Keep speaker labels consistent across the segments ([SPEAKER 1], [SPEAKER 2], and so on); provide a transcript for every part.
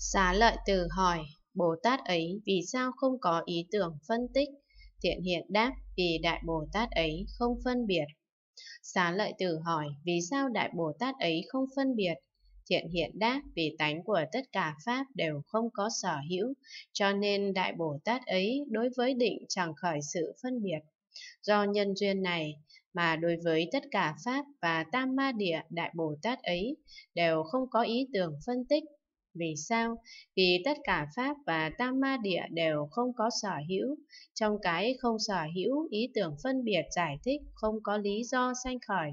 [SPEAKER 1] Xá lợi từ hỏi, Bồ Tát ấy vì sao không có ý tưởng phân tích? Thiện hiện đáp, vì Đại Bồ Tát ấy không phân biệt. Xá lợi từ hỏi, vì sao Đại Bồ Tát ấy không phân biệt? Thiện hiện đáp, vì tánh của tất cả Pháp đều không có sở hữu, cho nên Đại Bồ Tát ấy đối với định chẳng khởi sự phân biệt. Do nhân duyên này, mà đối với tất cả Pháp và Tam Ma Địa Đại Bồ Tát ấy đều không có ý tưởng phân tích, vì sao? Vì tất cả Pháp và Tam Ma Địa đều không có sở hữu. Trong cái không sở hữu, ý tưởng phân biệt giải thích không có lý do sanh khởi.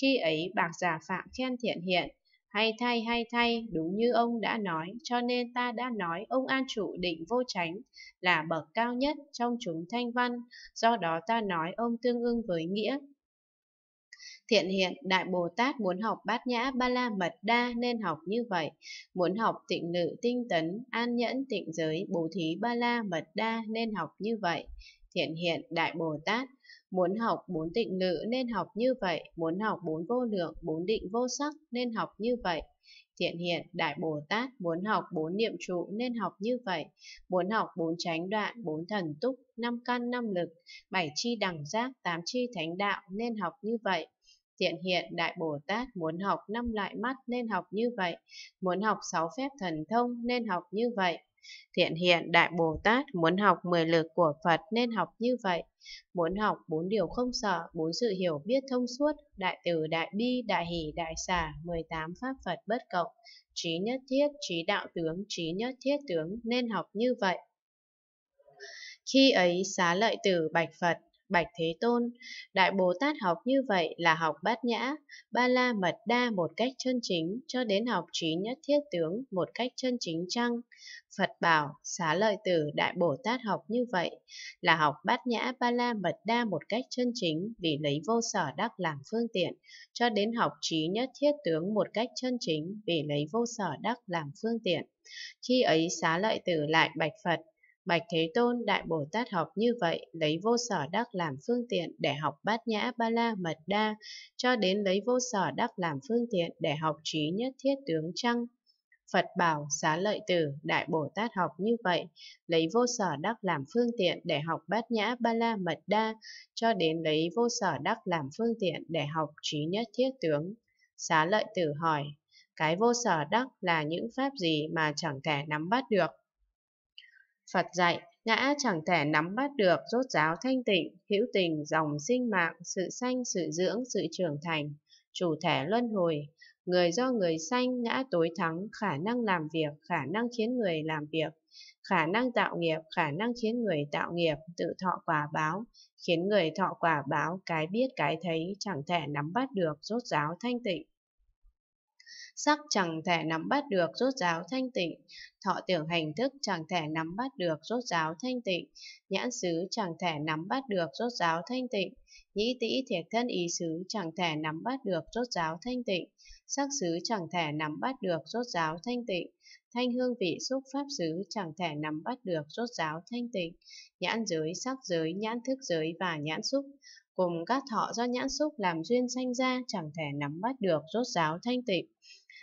[SPEAKER 1] Khi ấy bạc giả phạm khen thiện hiện, hay thay hay thay, đúng như ông đã nói, cho nên ta đã nói ông An Trụ định vô tránh là bậc cao nhất trong chúng thanh văn, do đó ta nói ông tương ưng với nghĩa, Thiện hiện Đại Bồ Tát muốn học bát nhã ba la mật đa nên học như vậy, muốn học tịnh nữ tinh tấn, an nhẫn tịnh giới bố thí ba la mật đa nên học như vậy. Thiện hiện Đại Bồ Tát muốn học bốn tịnh nữ nên học như vậy, muốn học bốn vô lượng, bốn định vô sắc nên học như vậy. Thiện hiện Đại Bồ Tát muốn học bốn niệm trụ nên học như vậy, muốn học bốn tránh đoạn, bốn thần túc, năm căn năm lực, bảy chi đẳng giác, tám chi thánh đạo nên học như vậy. Thiện hiện Đại Bồ Tát muốn học năm loại mắt nên học như vậy, muốn học sáu phép thần thông nên học như vậy. Thiện hiện Đại Bồ Tát muốn học mười lực của Phật nên học như vậy, muốn học bốn điều không sợ, bốn sự hiểu biết thông suốt, đại từ đại bi, đại hỷ, đại xả, 18 pháp Phật bất cộng, trí nhất thiết, trí đạo tướng, trí nhất thiết tướng nên học như vậy. Khi ấy xá lợi tử bạch Phật Bạch Thế Tôn, Đại Bồ Tát học như vậy là học bát nhã, ba la mật đa một cách chân chính, cho đến học trí nhất thiết tướng một cách chân chính chăng? Phật bảo, xá lợi tử Đại Bồ Tát học như vậy là học bát nhã ba la mật đa một cách chân chính vì lấy vô sở đắc làm phương tiện, cho đến học trí nhất thiết tướng một cách chân chính vì lấy vô sở đắc làm phương tiện. Khi ấy xá lợi tử lại bạch Phật, Bạch Thế Tôn Đại Bồ Tát học như vậy, lấy vô sở đắc làm phương tiện để học bát nhã ba la mật đa, cho đến lấy vô sở đắc làm phương tiện để học trí nhất thiết tướng trăng. Phật bảo xá lợi tử, Đại Bồ Tát học như vậy, lấy vô sở đắc làm phương tiện để học bát nhã ba la mật đa, cho đến lấy vô sở đắc làm phương tiện để học trí nhất thiết tướng. Xá lợi tử hỏi, cái vô sở đắc là những pháp gì mà chẳng thể nắm bắt được? Phật dạy, ngã chẳng thể nắm bắt được rốt ráo thanh tịnh, hữu tình dòng sinh mạng, sự sanh, sự dưỡng, sự trưởng thành, chủ thể luân hồi. Người do người sanh, ngã tối thắng, khả năng làm việc, khả năng khiến người làm việc, khả năng tạo nghiệp, khả năng khiến người tạo nghiệp, tự thọ quả báo, khiến người thọ quả báo, cái biết cái thấy, chẳng thể nắm bắt được rốt ráo thanh tịnh, sắc chẳng thể nắm bắt được rốt ráo thanh tịnh, thọ tưởng hành thức chẳng thể nắm bắt được rốt ráo thanh tịnh, nhãn xứ chẳng thể nắm bắt được rốt ráo thanh tịnh, nhĩ tĩ thiệt thân ý xứ chẳng thể nắm bắt được rốt ráo thanh tịnh, sắc xứ chẳng thể nắm bắt được rốt ráo thanh tịnh, thanh hương vị xúc pháp xứ chẳng thể nắm bắt được rốt ráo thanh tịnh, nhãn giới, sắc giới, nhãn thức giới và nhãn xúc, cùng các thọ do nhãn xúc làm duyên sanh ra chẳng thể nắm bắt được rốt ráo thanh tịnh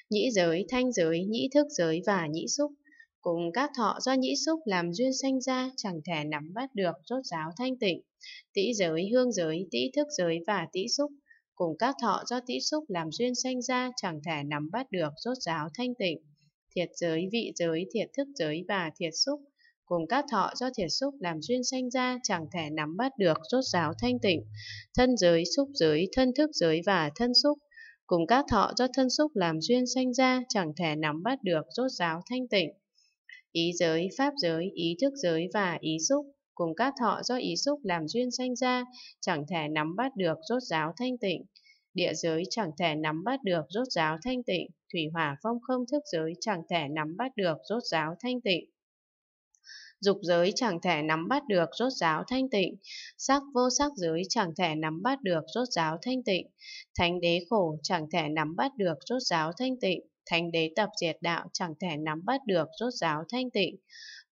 [SPEAKER 1] nhĩ giới, thanh giới, nhĩ thức giới và nhĩ xúc. Cùng các thọ do nhĩ xúc làm duyên sanh ra chẳng thể nắm bắt được rốt ráo thanh tịnh. Tĩ giới, hương giới, tĩ thức giới và tĩ xúc. Cùng các thọ do tĩ xúc làm duyên sanh ra chẳng thể nắm bắt được rốt ráo thanh tịnh. Thiệt giới, vị giới, thiệt thức giới và thiệt xúc. Cùng các thọ do thiệt xúc làm duyên sanh ra chẳng thể nắm bắt được rốt ráo thanh tịnh. Thân giới, xúc giới, thân thức giới và thân xúc cùng các thọ do thân xúc làm duyên sanh ra chẳng thể nắm bắt được rốt ráo thanh tịnh. Ý giới, pháp giới, ý thức giới và ý xúc cùng các thọ do ý xúc làm duyên sanh ra chẳng thể nắm bắt được rốt ráo thanh tịnh. Địa giới chẳng thể nắm bắt được rốt ráo thanh tịnh, thủy hỏa phong không thức giới chẳng thể nắm bắt được rốt ráo thanh tịnh dục giới chẳng thể nắm bắt được rốt ráo thanh tịnh, sắc vô sắc giới chẳng thể nắm bắt được rốt ráo thanh tịnh, thánh đế khổ chẳng thể nắm bắt được rốt ráo thanh tịnh, thánh đế tập diệt đạo chẳng thể nắm bắt được rốt ráo thanh tịnh,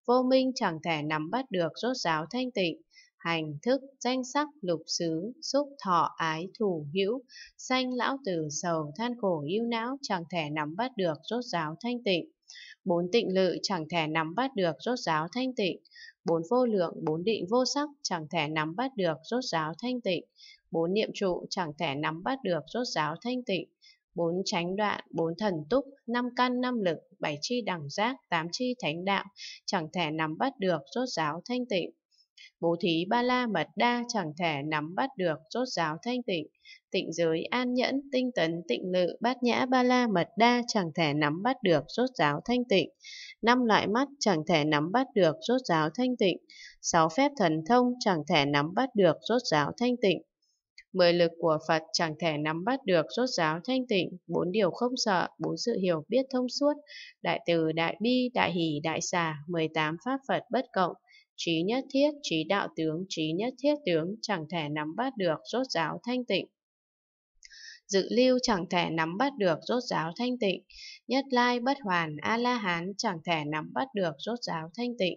[SPEAKER 1] vô minh chẳng thể nắm bắt được rốt ráo thanh tịnh, hành thức danh sắc lục xứ xúc thọ ái thủ hữu sanh lão tử sầu than khổ yêu não chẳng thể nắm bắt được rốt ráo thanh tịnh Bốn tịnh lự chẳng thể nắm bắt được rốt ráo thanh tịnh. Bốn vô lượng, bốn định vô sắc chẳng thể nắm bắt được rốt ráo thanh tịnh. Bốn niệm trụ chẳng thể nắm bắt được rốt ráo thanh tịnh. Bốn tránh đoạn, bốn thần túc, năm căn năm lực, bảy chi đẳng giác, tám chi thánh đạo, chẳng thể nắm bắt được rốt ráo thanh tịnh Bố thí ba la mật đa chẳng thể nắm bắt được rốt giáo thanh tịnh. Tịnh giới an nhẫn, tinh tấn, tịnh lự, bát nhã ba la mật đa chẳng thể nắm bắt được rốt giáo thanh tịnh. Năm loại mắt chẳng thể nắm bắt được rốt giáo thanh tịnh. Sáu phép thần thông chẳng thể nắm bắt được rốt giáo thanh tịnh. Mười lực của Phật chẳng thể nắm bắt được rốt giáo thanh tịnh, bốn điều không sợ, bốn sự hiểu biết thông suốt, đại từ, đại bi, đại hỷ, đại xà, Mười tám pháp Phật bất cộng, trí nhất thiết trí đạo tướng trí nhất thiết tướng chẳng thể nắm bắt được rốt giáo thanh tịnh dự lưu chẳng thể nắm bắt được rốt giáo thanh tịnh, nhất lai bất hoàn A-la-hán chẳng thể nắm bắt được rốt giáo thanh tịnh,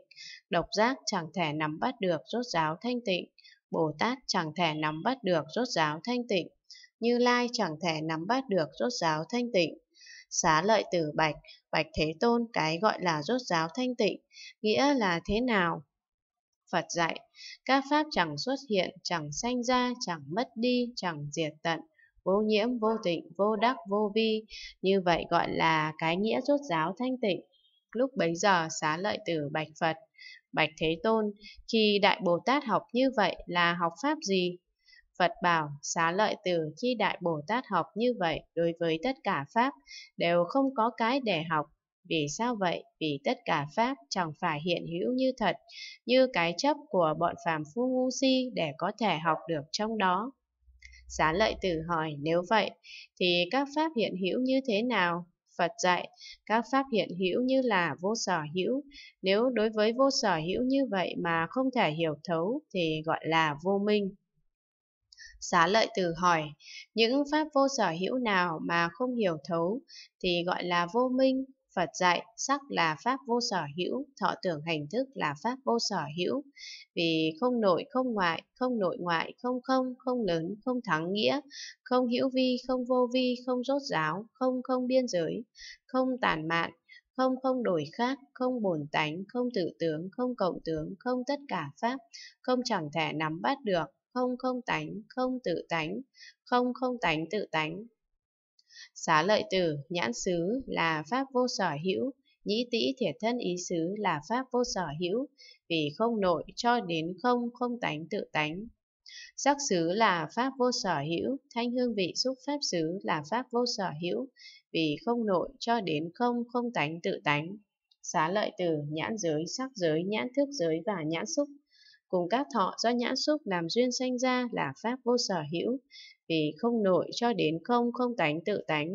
[SPEAKER 1] độc giác chẳng thể nắm bắt được rốt giáo thanh tịnh, Bồ Tát chẳng thể nắm bắt được rốt giáo thanh tịnh, Như Lai chẳng thể nắm bắt được rốt giáo thanh tịnh. Xá lợi tử bạch, bạch thế tôn cái gọi là rốt giáo thanh tịnh, nghĩa là thế nào? Phật dạy, các pháp chẳng xuất hiện, chẳng sanh ra, chẳng mất đi, chẳng diệt tận, vô nhiễm, vô tịnh, vô đắc, vô vi. Như vậy gọi là cái nghĩa rốt giáo thanh tịnh. Lúc bấy giờ xá lợi tử bạch Phật, bạch Thế Tôn, khi Đại Bồ Tát học như vậy là học pháp gì? Phật bảo xá lợi tử khi Đại Bồ Tát học như vậy đối với tất cả Pháp đều không có cái để học vì sao vậy? Vì tất cả pháp chẳng phải hiện hữu như thật, như cái chấp của bọn phàm phu ngu si để có thể học được trong đó. Xá lợi tử hỏi, nếu vậy, thì các pháp hiện hữu như thế nào? Phật dạy, các pháp hiện hữu như là vô sở hữu. Nếu đối với vô sở hữu như vậy mà không thể hiểu thấu thì gọi là vô minh. Xá lợi tử hỏi, những pháp vô sở hữu nào mà không hiểu thấu thì gọi là vô minh, Phật dạy sắc là pháp vô sở hữu, thọ tưởng hành thức là pháp vô sở hữu. Vì không nội không ngoại, không nội ngoại, không không, không lớn, không thắng nghĩa, không hữu vi, không vô vi, không rốt giáo, không không biên giới, không tàn mạn, không không đổi khác, không bổn tánh, không tự tướng, không cộng tướng, không tất cả pháp, không chẳng thể nắm bắt được, không không tánh, không tự tánh, không không tánh tự tánh, Xá lợi tử, nhãn xứ là pháp vô sở hữu, nhĩ tĩ thiệt thân ý xứ là pháp vô sở hữu, vì không nội cho đến không, không tánh tự tánh. Sắc xứ là pháp vô sở hữu, thanh hương vị xúc pháp xứ là pháp vô sở hữu, vì không nội cho đến không, không tánh tự tánh. Xá lợi tử, nhãn giới, sắc giới, nhãn thức giới và nhãn xúc cùng các thọ do nhãn xúc làm duyên sanh ra là pháp vô sở hữu, vì không nội cho đến không không tánh tự tánh,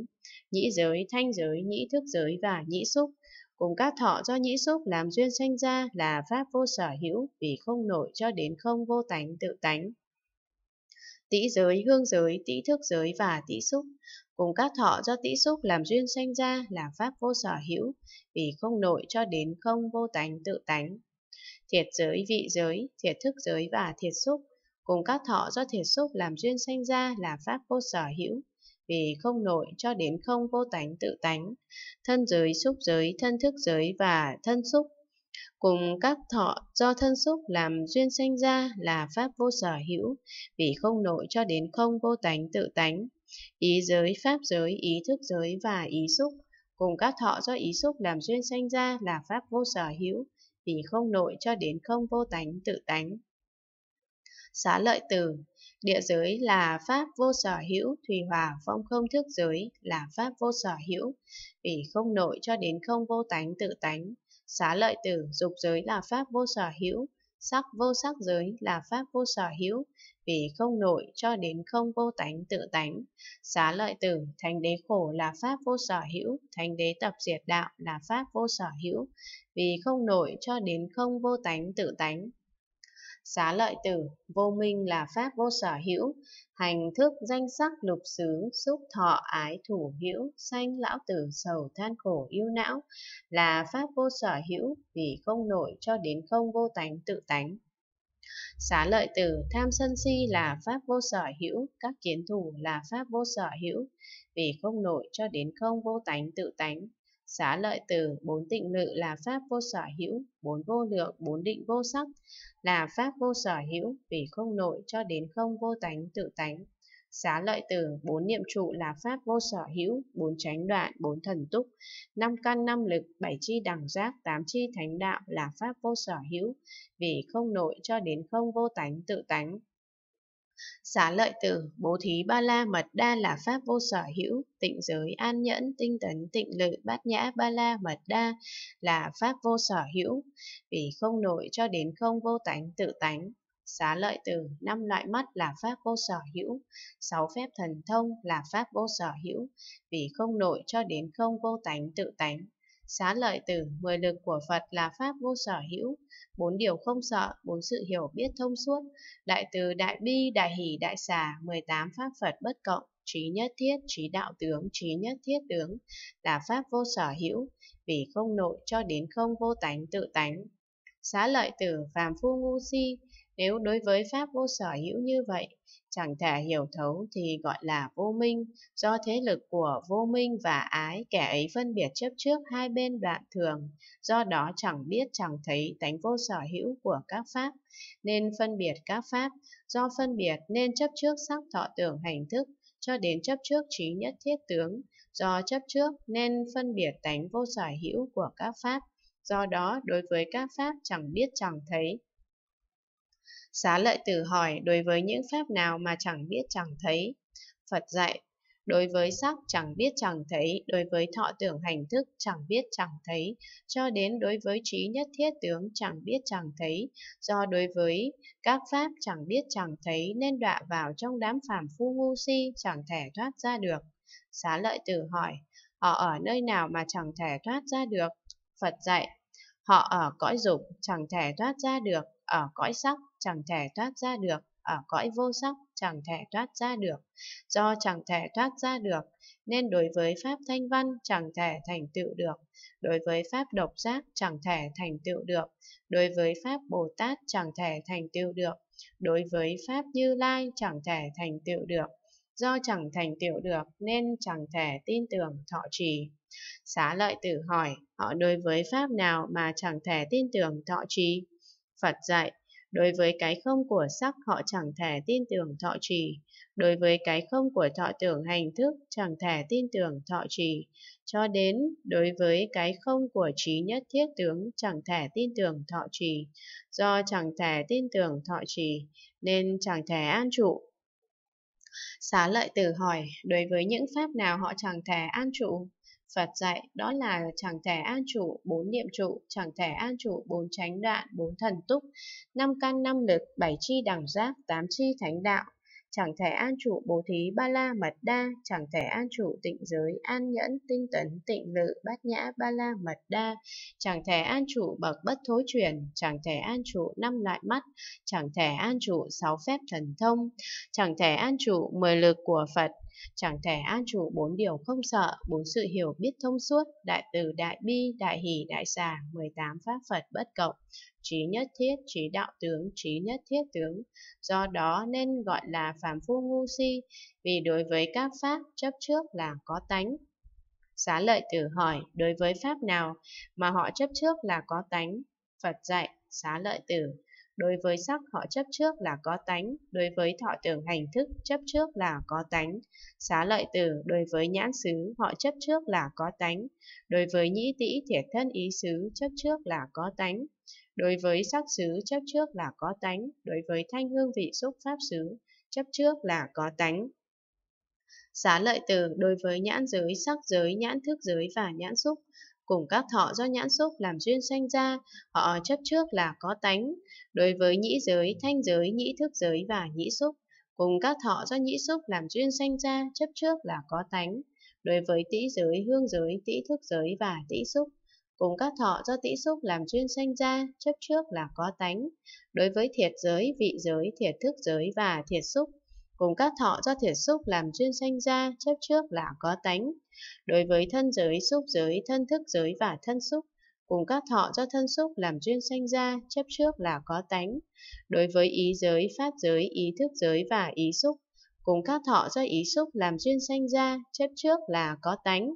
[SPEAKER 1] nhĩ giới, thanh giới, nhĩ thức giới và nhĩ xúc. Cùng các thọ do nhĩ xúc làm duyên sanh ra là pháp vô sở hữu vì không nội cho đến không vô tánh tự tánh. Tĩ giới, hương giới, tĩ thức giới và tĩ xúc. Cùng các thọ do tĩ xúc làm duyên sanh ra là pháp vô sở hữu vì không nội cho đến không vô tánh tự tánh thiệt giới vị giới, thiệt thức giới và thiệt xúc cùng các thọ do thiệt xúc làm duyên sanh ra là pháp vô sở hữu, vì không nội cho đến không vô tánh tự tánh, thân giới, xúc giới, thân thức giới và thân xúc. Cùng các thọ do thân xúc làm duyên sanh ra là pháp vô sở hữu, vì không nội cho đến không vô tánh tự tánh, ý giới, pháp giới, ý thức giới và ý xúc. Cùng các thọ do ý xúc làm duyên sanh ra là pháp vô sở hữu, vì không nội cho đến không vô tánh tự tánh xá lợi tử. Địa giới là pháp vô sở hữu, thùy hòa phong không thức giới là pháp vô sở hữu, vì không nội cho đến không vô tánh tự tánh. Xá lợi tử dục giới là pháp vô sở hữu, sắc vô sắc giới là pháp vô sở hữu, vì không nội cho đến không vô tánh tự tánh. Xá lợi tử, thành đế khổ là pháp vô sở hữu, thành đế tập diệt đạo là pháp vô sở hữu, vì không nội cho đến không vô tánh tự tánh xá lợi tử, vô minh là pháp vô sở hữu, hành thức danh sắc lục xứ, xúc thọ ái thủ hữu, sanh lão tử sầu than khổ yêu não, là pháp vô sở hữu, vì không nổi cho đến không vô tánh tự tánh. Xá lợi tử tham sân si là pháp vô sở hữu, các kiến thủ là pháp vô sở hữu, vì không nổi cho đến không vô tánh tự tánh, xá lợi từ, bốn tịnh lự là pháp vô sở hữu, bốn vô lượng, bốn định vô sắc là pháp vô sở hữu vì không nội cho đến không vô tánh tự tánh. Xá lợi từ, bốn niệm trụ là pháp vô sở hữu, bốn tránh đoạn, bốn thần túc, năm căn năm lực, bảy chi đẳng giác, tám chi thánh đạo là pháp vô sở hữu vì không nội cho đến không vô tánh tự tánh xá lợi tử bố thí ba la mật đa là pháp vô sở hữu tịnh giới an nhẫn tinh tấn tịnh lự bát nhã ba la mật đa là pháp vô sở hữu vì không nội cho đến không vô tánh tự tánh xá lợi từ năm loại mắt là pháp vô sở hữu sáu phép thần thông là pháp vô sở hữu vì không nội cho đến không vô tánh tự tánh Xá lợi từ mười lực của Phật là pháp vô sở hữu, bốn điều không sợ, bốn sự hiểu biết thông suốt, đại từ, đại bi, đại hỷ, đại xả, 18 pháp Phật bất cộng, trí nhất thiết, trí đạo tướng, trí nhất thiết tướng, là pháp vô sở hữu, vì không nội cho đến không vô tánh tự tánh. Xá lợi tử, phàm phu ngu si, nếu đối với pháp vô sở hữu như vậy, chẳng thể hiểu thấu thì gọi là vô minh, do thế lực của vô minh và ái kẻ ấy phân biệt chấp trước hai bên đoạn thường, do đó chẳng biết chẳng thấy tánh vô sở hữu của các pháp, nên phân biệt các pháp, do phân biệt nên chấp trước sắc thọ tưởng hành thức, cho đến chấp trước trí nhất thiết tướng, do chấp trước nên phân biệt tánh vô sở hữu của các pháp, do đó đối với các pháp chẳng biết chẳng thấy, Xá lợi tử hỏi đối với những phép nào mà chẳng biết chẳng thấy. Phật dạy, đối với sắc chẳng biết chẳng thấy, đối với thọ tưởng hành thức chẳng biết chẳng thấy, cho đến đối với trí nhất thiết tướng chẳng biết chẳng thấy, do đối với các pháp chẳng biết chẳng thấy nên đọa vào trong đám phàm phu ngu si chẳng thể thoát ra được. Xá lợi tử hỏi, họ ở nơi nào mà chẳng thể thoát ra được? Phật dạy, họ ở cõi dục chẳng thể thoát ra được, ở cõi sắc chẳng thể thoát ra được, ở cõi vô sắc chẳng thể thoát ra được. Do chẳng thể thoát ra được, nên đối với pháp thanh văn chẳng thể thành tựu được, đối với pháp độc giác chẳng thể thành tựu được, đối với pháp Bồ Tát chẳng thể thành tựu được, đối với pháp Như Lai chẳng thể thành tựu được. Do chẳng thành tựu được nên chẳng thể tin tưởng thọ trì. Xá lợi tử hỏi, họ đối với pháp nào mà chẳng thể tin tưởng thọ trì? Phật dạy, Đối với cái không của sắc họ chẳng thể tin tưởng thọ trì. Đối với cái không của thọ tưởng hành thức chẳng thể tin tưởng thọ trì. Cho đến đối với cái không của trí nhất thiết tướng chẳng thể tin tưởng thọ trì. Do chẳng thể tin tưởng thọ trì nên chẳng thể an trụ. Xá lợi tử hỏi, đối với những pháp nào họ chẳng thể an trụ? Phật dạy đó là chẳng thể an trụ, bốn niệm trụ, chẳng thể an trụ, bốn chánh đoạn bốn thần túc, năm căn năm lực, bảy chi đẳng giác, tám chi thánh đạo, chẳng thể an trụ bố thí ba la mật đa, chẳng thể an trụ tịnh giới, an nhẫn, tinh tấn, tịnh lự, bát nhã, ba la mật đa, chẳng thể an trụ bậc bất thối chuyển, chẳng thể an trụ năm loại mắt, chẳng thể an trụ sáu phép thần thông, chẳng thể an trụ mười lực của Phật, Chẳng thể an trụ bốn điều không sợ, bốn sự hiểu biết thông suốt, đại từ đại bi, đại hỷ đại xả, 18 pháp Phật bất cộng, trí nhất thiết, trí đạo tướng, trí nhất thiết tướng. Do đó nên gọi là phàm phu ngu si, vì đối với các pháp chấp trước là có tánh, Xá lợi tử hỏi, đối với pháp nào mà họ chấp trước là có tánh? Phật dạy, xá lợi tử, Đối với sắc họ chấp trước là có tánh, đối với thọ tưởng hành thức chấp trước là có tánh. Xá lợi tử đối với nhãn xứ họ chấp trước là có tánh, đối với nhĩ tĩ thiệt thân ý xứ chấp trước là có tánh. Đối với sắc xứ chấp trước là có tánh, đối với thanh hương vị xúc pháp xứ chấp trước là có tánh. Xá lợi tử đối với nhãn giới, sắc giới, nhãn thức giới và nhãn xúc cùng các thọ do nhãn xúc làm duyên sanh ra, họ chấp trước là có tánh. Đối với nhĩ giới, thanh giới, nhĩ thức giới và nhĩ xúc, cùng các thọ do nhĩ xúc làm duyên sanh ra, chấp trước là có tánh. Đối với tĩ giới, hương giới, tĩ thức giới và tĩ xúc, cùng các thọ do tĩ xúc làm duyên sanh ra, chấp trước là có tánh. Đối với thiệt giới, vị giới, thiệt thức giới và thiệt xúc, cùng các thọ do thiệt xúc làm duyên sanh ra, chấp trước là có tánh. Đối với thân giới, xúc giới, thân thức giới và thân xúc, cùng các thọ do thân xúc làm duyên sanh ra, chấp trước là có tánh. Đối với ý giới, pháp giới, ý thức giới và ý xúc, cùng các thọ do ý xúc làm duyên sanh ra, chấp trước là có tánh.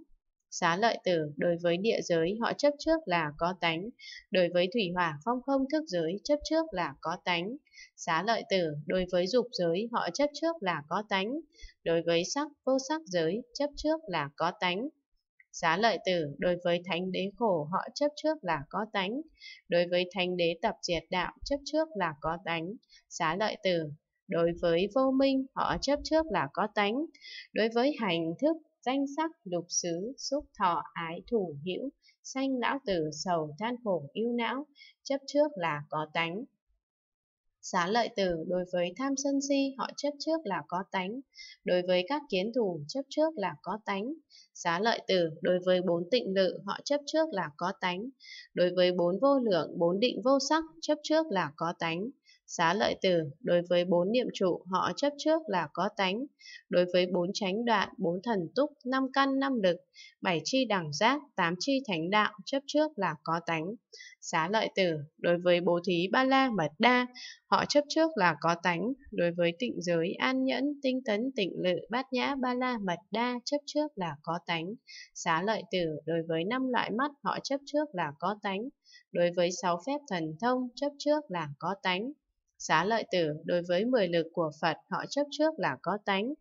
[SPEAKER 1] Xá lợi tử, đối với địa giới họ chấp trước là có tánh, đối với thủy hỏa phong không thức giới chấp trước là có tánh. Xá lợi tử, đối với dục giới họ chấp trước là có tánh, đối với sắc vô sắc giới chấp trước là có tánh. Xá lợi tử, đối với thánh đế khổ họ chấp trước là có tánh, đối với thánh đế tập diệt đạo chấp trước là có tánh. Xá lợi tử, đối với vô minh họ chấp trước là có tánh, đối với hành thức danh sắc lục xứ xúc thọ ái thủ hữu sanh lão tử sầu than khổ yêu não chấp trước là có tánh Xá lợi tử đối với tham sân si họ chấp trước là có tánh, đối với các kiến thủ chấp trước là có tánh. Xá lợi tử đối với bốn tịnh lự họ chấp trước là có tánh, đối với bốn vô lượng, bốn định vô sắc chấp trước là có tánh, Xá lợi tử, đối với bốn niệm trụ họ chấp trước là có tánh, đối với bốn chánh đoạn, bốn thần túc, năm căn, năm lực, bảy chi đẳng giác, tám chi thánh đạo, chấp trước là có tánh. Xá lợi tử, đối với bố thí ba la mật đa, họ chấp trước là có tánh, đối với tịnh giới, an nhẫn, tinh tấn, tịnh lự, bát nhã, ba la mật đa, chấp trước là có tánh. Xá lợi tử, đối với năm loại mắt, họ chấp trước là có tánh, đối với sáu phép thần thông, chấp trước là có tánh Xá lợi tử, đối với 10 lực của Phật, họ chấp trước là có tánh.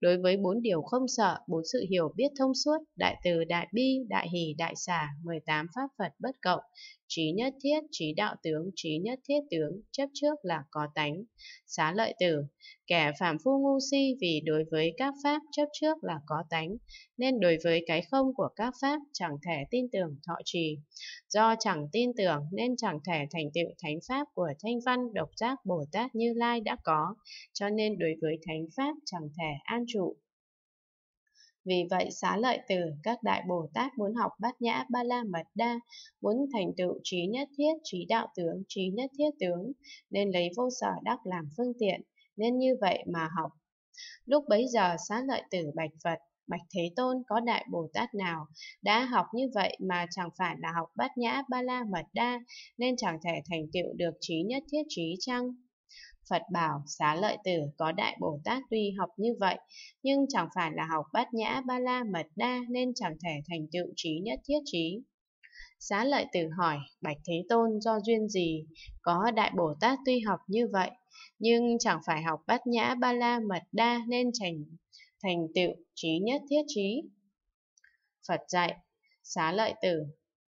[SPEAKER 1] Đối với bốn điều không sợ, bốn sự hiểu biết thông suốt, đại từ, đại bi, đại hỷ, đại xả, 18 pháp Phật bất cộng, trí nhất thiết trí đạo tướng trí nhất thiết tướng chấp trước là có tánh xá lợi tử kẻ phạm phu ngu si vì đối với các pháp chấp trước là có tánh nên đối với cái không của các pháp chẳng thể tin tưởng thọ trì do chẳng tin tưởng nên chẳng thể thành tựu thánh pháp của thanh văn độc giác bồ tát như lai đã có cho nên đối với thánh pháp chẳng thể an trụ vì vậy xá lợi tử, các đại Bồ Tát muốn học bát nhã ba la mật đa, muốn thành tựu trí nhất thiết, trí đạo tướng, trí nhất thiết tướng, nên lấy vô sở đắc làm phương tiện, nên như vậy mà học. Lúc bấy giờ xá lợi tử bạch Phật, Bạch Thế Tôn có Đại Bồ Tát nào đã học như vậy mà chẳng phải là học bát nhã ba la mật đa nên chẳng thể thành tựu được trí nhất thiết trí chăng? Phật bảo xá lợi tử có đại Bồ Tát tuy học như vậy, nhưng chẳng phải là học bát nhã ba la mật đa nên chẳng thể thành tựu trí nhất thiết trí. Xá lợi tử hỏi, Bạch Thế Tôn do duyên gì? Có Đại Bồ Tát tuy học như vậy, nhưng chẳng phải học bát nhã ba la mật đa nên thành, thành tựu trí nhất thiết trí. Phật dạy, xá lợi tử,